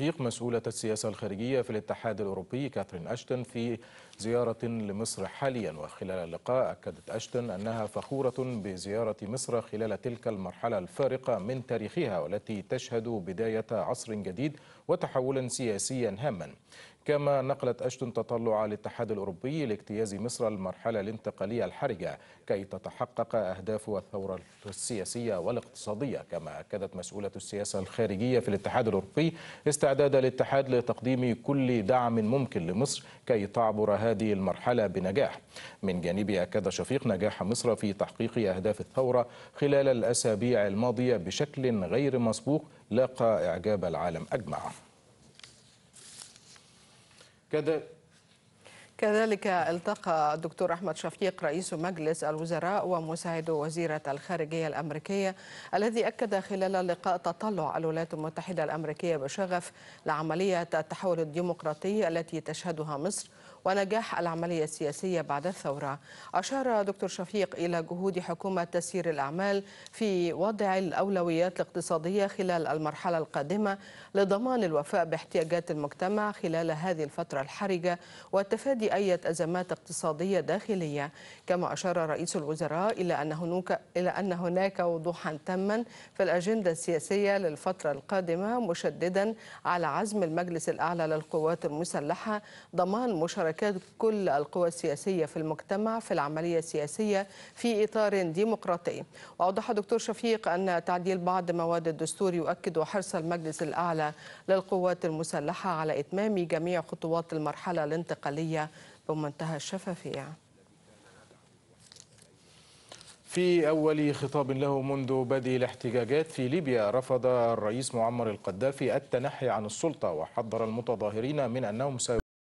مسؤولة السياسة الخارجية في الاتحاد الأوروبي كاثرين أشتن في زيارة لمصر حاليا وخلال اللقاء أكدت أشتن أنها فخورة بزيارة مصر خلال تلك المرحلة الفارقة من تاريخها والتي تشهد بداية عصر جديد وتحولا سياسيا هاما كما نقلت أشتون تطلع الاتحاد الأوروبي لاجتياز مصر المرحلة الانتقالية الحرجة كي تتحقق أهداف الثورة السياسية والاقتصادية كما أكدت مسؤولة السياسة الخارجية في الاتحاد الأوروبي استعداد الاتحاد لتقديم كل دعم ممكن لمصر كي تعبر هذه المرحلة بنجاح من جانبه أكد شفيق نجاح مصر في تحقيق أهداف الثورة خلال الأسابيع الماضية بشكل غير مسبوق لاقى إعجاب العالم أجمع كذا كذلك التقى الدكتور أحمد شفيق رئيس مجلس الوزراء ومساعد وزيرة الخارجية الأمريكية الذي أكد خلال اللقاء تطلع الولايات المتحدة الأمريكية بشغف لعملية التحول الديمقراطي التي تشهدها مصر ونجاح العملية السياسية بعد الثورة أشار دكتور شفيق إلى جهود حكومة تسيير الأعمال في وضع الأولويات الاقتصادية خلال المرحلة القادمة لضمان الوفاء باحتياجات المجتمع خلال هذه الفترة الحرجة وتفادي أي أزمات اقتصادية داخلية كما أشار رئيس الوزراء إلى أن هناك إلى أن هناك وضوحا تاما في الأجندة السياسية للفترة القادمة مشددا على عزم المجلس الأعلى للقوات المسلحة ضمان مشاركة مشاركات كل القوى السياسية في المجتمع في العملية السياسية في إطار ديمقراطي وأوضح دكتور شفيق أن تعديل بعض مواد الدستور يؤكد حرص المجلس الأعلى للقوات المسلحة على إتمام جميع خطوات المرحلة الانتقالية بمنتهى الشفافية في أول خطاب له منذ بدء الاحتجاجات في ليبيا رفض الرئيس معمر القذافي التنحي عن السلطة وحذر المتظاهرين من أنهم سيكونوا